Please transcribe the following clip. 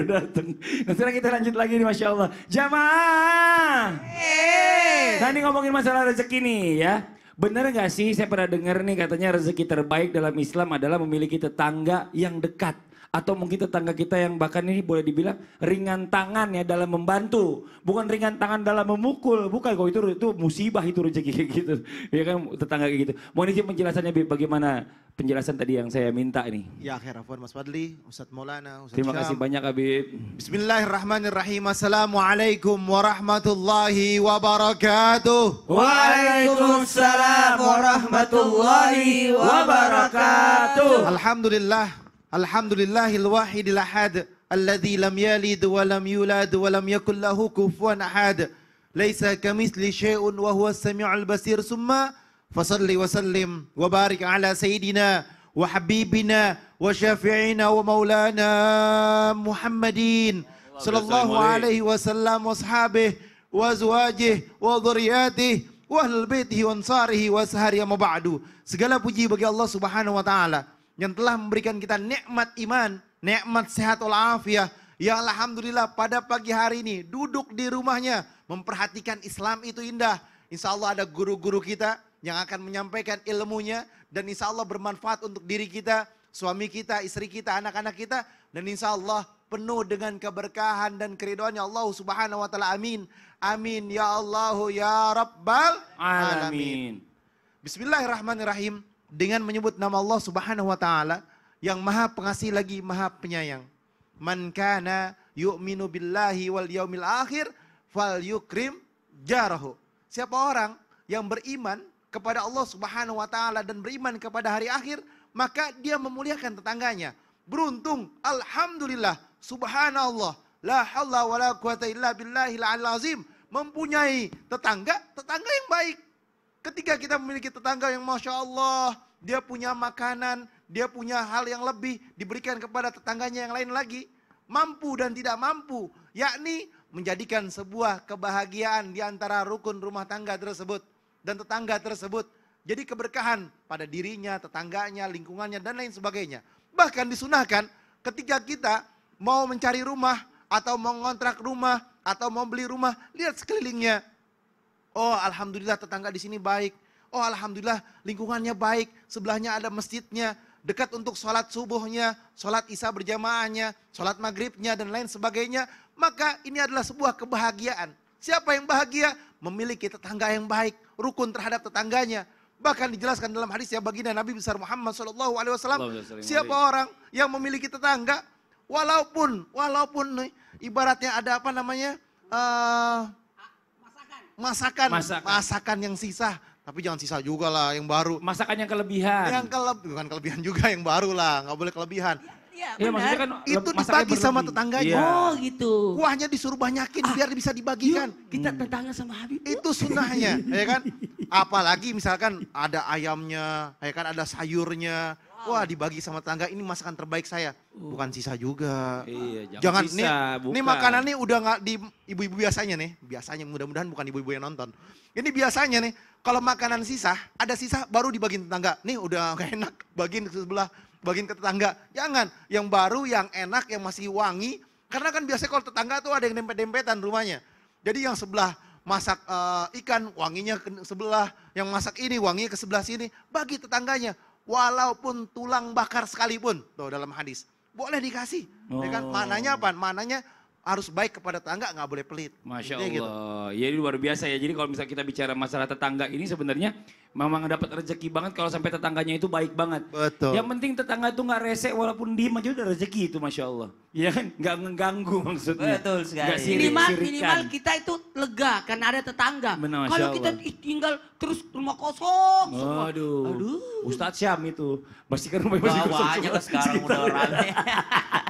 datang. Nah, sekarang kita lanjut lagi nih Masya Allah. Jamaah. Hey. Tadi ngomongin masalah rezeki nih ya. Bener gak sih saya pernah dengar nih katanya rezeki terbaik dalam Islam adalah memiliki tetangga yang dekat atau mungkin tetangga kita yang bahkan ini boleh dibilang ringan tangan ya dalam membantu, bukan ringan tangan dalam memukul, bukan kok itu itu musibah itu rezeki kayak gitu. Ya kan tetangga kayak gitu. Mohon izin penjelasannya bagaimana penjelasan tadi yang saya minta ini? Ya akhir afwan Mas Fadli, Ustadz Maulana, Ustadz Terima Syam. kasih banyak Habib. Bismillahirrahmanirrahim. Assalamualaikum warahmatullahi wabarakatuh. Waalaikumsalam warahmatullahi wabarakatuh. Alhamdulillah Alhamdulillahil wahidil ahad alladzi lam yalid wa lam yulad wa lam yakul lahu kufuwan ahad. Laisa kamitsli syai'un wa huwas samiul basir. Summa fasalli wa sallim wa barik ala sayidina wa habibina wa syafi'ina wa maulana Muhammadin sallallahu alaihi wasallam wa ashabihi wa azwajihi wa dhurriyyatihi wa ahlul baitihi wa ansarihi wa ma ya ba'du. Segala puji bagi Allah Subhanahu wa taala yang telah memberikan kita nikmat iman, nikmat sehat walafiat. Ya Alhamdulillah pada pagi hari ini duduk di rumahnya memperhatikan Islam itu indah. Insya Allah ada guru-guru kita yang akan menyampaikan ilmunya dan insya Allah bermanfaat untuk diri kita, suami kita, istri kita, anak-anak kita dan insya Allah penuh dengan keberkahan dan keriduan ya Allah Subhanahu wa taala. Amin. Amin ya Allah ya Rabbal alamin. Bismillahirrahmanirrahim dengan menyebut nama Allah Subhanahu wa taala yang Maha Pengasih lagi Maha Penyayang. Man kana yu'minu billahi wal yaumil akhir fal yukrim jarahu. Siapa orang yang beriman kepada Allah Subhanahu wa taala dan beriman kepada hari akhir, maka dia memuliakan tetangganya. Beruntung, alhamdulillah, subhanallah, la haula wala quwata illa billahil azim. Mempunyai tetangga, tetangga yang baik. Ketika kita memiliki tetangga yang masya Allah, dia punya makanan, dia punya hal yang lebih diberikan kepada tetangganya yang lain lagi, mampu dan tidak mampu, yakni menjadikan sebuah kebahagiaan di antara rukun rumah tangga tersebut dan tetangga tersebut. Jadi keberkahan pada dirinya, tetangganya, lingkungannya dan lain sebagainya. Bahkan disunahkan ketika kita mau mencari rumah atau mau ngontrak rumah atau mau beli rumah, lihat sekelilingnya. Oh, alhamdulillah tetangga di sini baik oh alhamdulillah lingkungannya baik, sebelahnya ada masjidnya, dekat untuk sholat subuhnya, sholat isya berjamaahnya, sholat maghribnya, dan lain sebagainya. Maka ini adalah sebuah kebahagiaan. Siapa yang bahagia? Memiliki tetangga yang baik, rukun terhadap tetangganya. Bahkan dijelaskan dalam hadis ya baginda Nabi besar Muhammad saw Alaihi Wasallam. Siapa orang yang memiliki tetangga, walaupun walaupun ibaratnya ada apa namanya uh, masakan masakan masakan yang sisa, tapi jangan sisa juga lah yang baru. Masakan yang kelebihan. Yang kelebihan, bukan kelebihan juga yang baru lah, nggak boleh kelebihan. Iya, ya, maksudnya kan itu dibagi sama tetangganya. Ya. Oh, gitu. Kuahnya disuruh banyakin ah, biar bisa dibagikan. Yuk, kita hmm. tetangga sama Habib. Itu sunahnya, ya kan? Apalagi misalkan ada ayamnya, ya kan ada sayurnya. Wow. Wah, dibagi sama tetangga ini masakan terbaik saya. Uh. Bukan sisa juga. Iya, jangan, jangan sisa, nih, bukan. nih makanan nih udah nggak di ibu-ibu biasanya nih. Biasanya mudah-mudahan bukan ibu-ibu yang nonton. Ini biasanya nih kalau makanan sisa, ada sisa baru dibagiin tetangga. Nih udah gak enak, bagiin ke sebelah, bagiin ke tetangga. Jangan, yang baru, yang enak, yang masih wangi. Karena kan biasanya kalau tetangga tuh ada yang dempet-dempetan rumahnya. Jadi yang sebelah masak uh, ikan, wanginya ke sebelah. Yang masak ini, wanginya ke sebelah sini. Bagi tetangganya, walaupun tulang bakar sekalipun. Tuh dalam hadis. Boleh dikasih. Oh. Ya kan? Oh. Mananya apa? Mananya harus baik kepada tetangga nggak boleh pelit. Masya gitu. Allah. Gitu. Ya, Jadi luar biasa ya. Jadi kalau misalnya kita bicara masalah tetangga ini sebenarnya memang dapat rezeki banget kalau sampai tetangganya itu baik banget. Betul. Yang penting tetangga itu nggak rese walaupun diem aja udah rezeki itu Masya Allah. Iya kan? Nggak mengganggu maksudnya. Betul sekali. sirik, minimal, minimal kita itu lega karena ada tetangga. Benar, kalau kita tinggal terus rumah kosong semua. Aduh. Aduh. Ustadz Syam itu. Pasti kan rumah masih kosong. Bawahnya sekarang udah rame.